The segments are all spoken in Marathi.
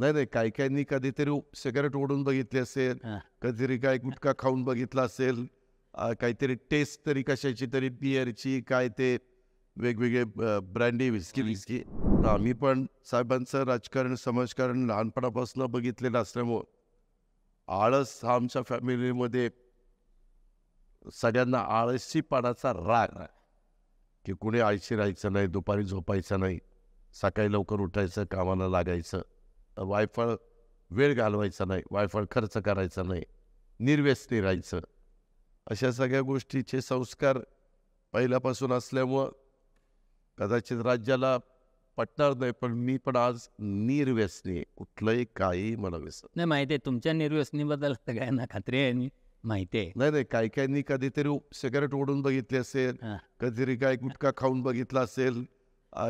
नाही नाही काही काहींनी कधीतरी सिगरेट ओढून बघितली असेल कधीतरी काय गुटखा खाऊन बघितला असेल काहीतरी टेस्ट तरी कशाची तरी बिअरची काय ते वेगवेगळे ब्रँडी विस्की विस्की आम्ही पण साहेबांचं राजकारण समाजकारण लहानपणापासून बघितलेलं असल्यामुळं आळस हा आमच्या फॅमिलीमध्ये सगळ्यांना आळशी पाण्याचा राग की कुणी आळशी राहायचं नाही दुपारी झोपायचं नाही सकाळी लवकर उठायचं कामाला लागायचं वायफळ वेळ घालवायचा नाही वायफळ खर्च करायचा नाही निर्व्यसनी राहायचं अशा सगळ्या गोष्टीचे संस्कार पहिल्यापासून असल्यामुळं कदाचित राज्याला पटणार नाही पण मी पण आज निर्व्यसनी कुठलंही काही मला व्यसन नाही माहिती आहे तुमच्या निर्व्यसनीबद्दल सगळ्यांना खात्री आहे माहिती आहे नाही नाही काही काहींनी कधीतरी सिगरेट ओढून बघितली असेल कधीतरी काय गुटखा खाऊन बघितला असेल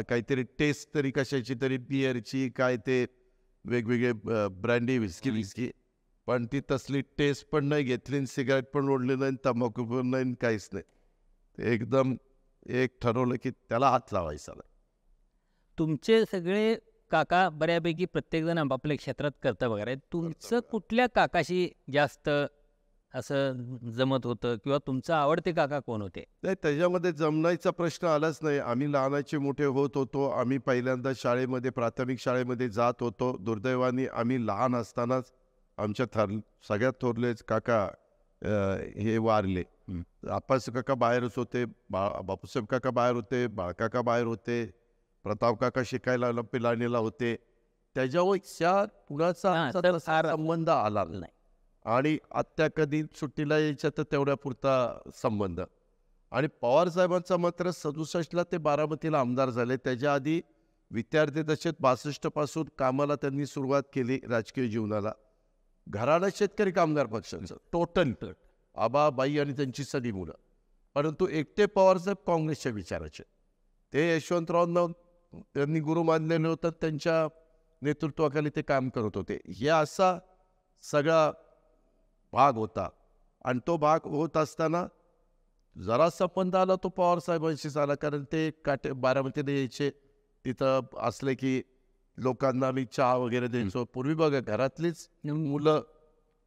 काहीतरी टेस्ट तरी कशाची तरी बिअरची काय ते वेगवेगळे ब्रँडी विस्की विस्की पण ती तसली टेस्ट पण नाही घेतली सिगारेट पण ओढली नाही तंबाखू पण नाही काहीच नाही एकदम एक ठरवलं की त्याला हात लावायचा तुमचे सगळे काका बऱ्यापैकी प्रत्येकजण आपापल्या क्षेत्रात करता वगैरे तुमचं कुठल्या काकाशी जास्त असं जमत होतं किंवा तुमचं आवडते काका कोण होते नाही त्याच्यामध्ये जमण्याचा प्रश्न आलाच नाही आम्ही लहानाचे मोठे होत होतो आम्ही पहिल्यांदा शाळेमध्ये प्राथमिक शाळेमध्ये जात होतो दुर्दैवाने आम्ही लहान असतानाच आमच्या थर सगळ्यात थोरलेच काका हे वारले आप्पास काका बाहेरच होते बा बापूसाहेब काका बाहेर होते बाळकाका बाहेर होते प्रताप काका शिकायला पिलाणीला होते त्याच्यावर त्या कुणाचा संबंध आला नाही आणि आत्ता कधी सुट्टीला यायच्या तर तेवढ्या पुरता संबंध आणि पवारसाहेबांचा मात्र सदुसष्टला ते बारामतीला आमदार झाले त्याच्या आधी विद्यार्थी दशेत बासष्टपासून कामाला त्यांनी सुरुवात केली राजकीय जीवनाला घराला शेतकरी कामगार पक्षाचं टोटल बाई आणि त्यांची सगळी मुलं परंतु एकटे पवारसाहेब काँग्रेसच्या विचाराचे ते यशवंतरावांना त्यांनी गुरु मानलेले होतं त्यांच्या नेतृत्वाखाली ते काम करत होते हे असा सगळा भाग होता आणि तो भाग होत असताना जरा संबंध आला तो पवार साहेबांशी आला कारण ते काटे बारामतीने यायचे तिथं असले की लोकांना आम्ही चहा वगैरे द्यायचो पूर्वी बघा घरातलीच मुलं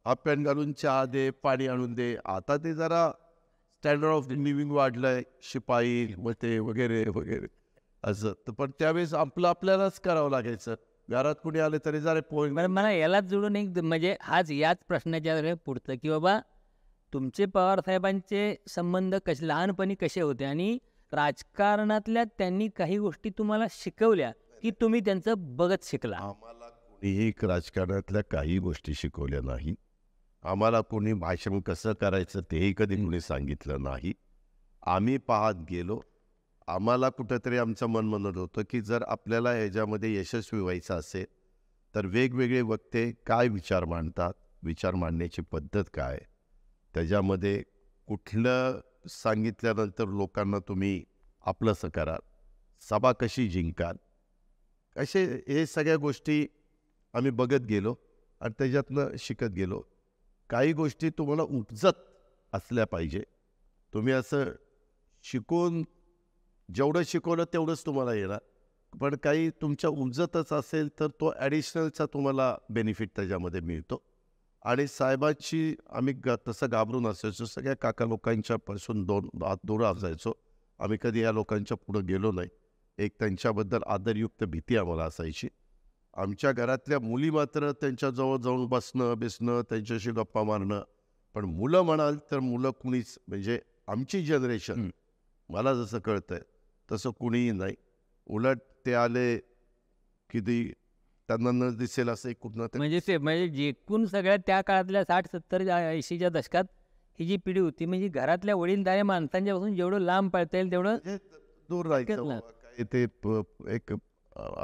हाफपॅन्ट घालून चहा दे पाणी आणून दे आता ते जरा स्टँडर्ड ऑफ लिव्हिंग वाढलंय शिपाई मते वगैरे वगैरे असं तर पण त्यावेळेस आपलं आपल्यालाच करावं लागायचं घरात कुणी आले तरी जरा पोहे मला यालाच जुळून एक म्हणजे आज याच प्रश्नाच्या पुढचं की बाबा तुमचे पवार साहेबांचे संबंध कसे लहानपणी कसे होते आणि राजकारणातल्या त्यांनी काही गोष्टी तुम्हाला शिकवल्या की तुम्ही त्यांचं बघत शिकला आम्हाला कोणीही राजकारणातल्या काही गोष्टी शिकवल्या नाही आम्हाला कोणी भाषण कसं करायचं तेही कधी कोणी सांगितलं नाही आम्ही पाहत गेलो आम्हाला कुठंतरी आमचं मन म्हणत होतं की जर आपल्याला ह्याच्यामध्ये यशस्वी व्हायचं असेल तर वेगवेगळे वक्ते काय विचार मांडतात विचार मांडण्याची पद्धत काय त्याच्यामध्ये कुठलं सांगितल्यानंतर लोकांना तुम्ही आपलंसं कराल सभा कशी जिंकाल असे हे सगळ्या गोष्टी आम्ही बघत गेलो आणि त्याच्यातनं शिकत गेलो काही गोष्टी तुम्हाला उपजत असल्या पाहिजे तुम्ही असं शिकून जेवढं शिकवलं तेवढंच तुम्हाला येणार पण काही तुमच्या उमजतच असेल तर तो ॲडिशनलचा तुम्हाला बेनिफिट त्याच्यामध्ये मिळतो आणि साहेबांची आम्ही ग तसं घाबरून असायचो सगळ्या काका लोकांच्यापासून दोन दूर असायचो आम्ही कधी या लोकांच्या पुढं गेलो नाही एक त्यांच्याबद्दल आदरयुक्त भीती आम्हाला असायची आमच्या घरातल्या मुली मात्र त्यांच्याजवळ जाऊन बसणं बिसणं त्यांच्याशी गप्पा मारणं पण मुलं म्हणाल तर मुलं कुणीच म्हणजे आमची जनरेशन मला जसं कळतं तसं कुणीही नाही उलट ते आले किती त्यांना न दिसेल असं कुठं म्हणजे ते म्हणजे जेकून सगळ्या त्या काळातल्या साठ सत्तर ऐंशीच्या दशकात ही जी पिढी होती म्हणजे घरातल्या वडीलदारे माणसांच्या पासून जेवढं लांब पळता येईल तेवढं दूर राहायचं हो, ते एक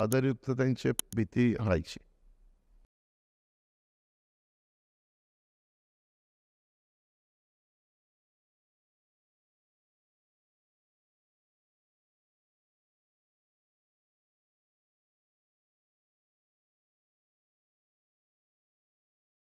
आदरयुक्त त्यांची भीती राहायची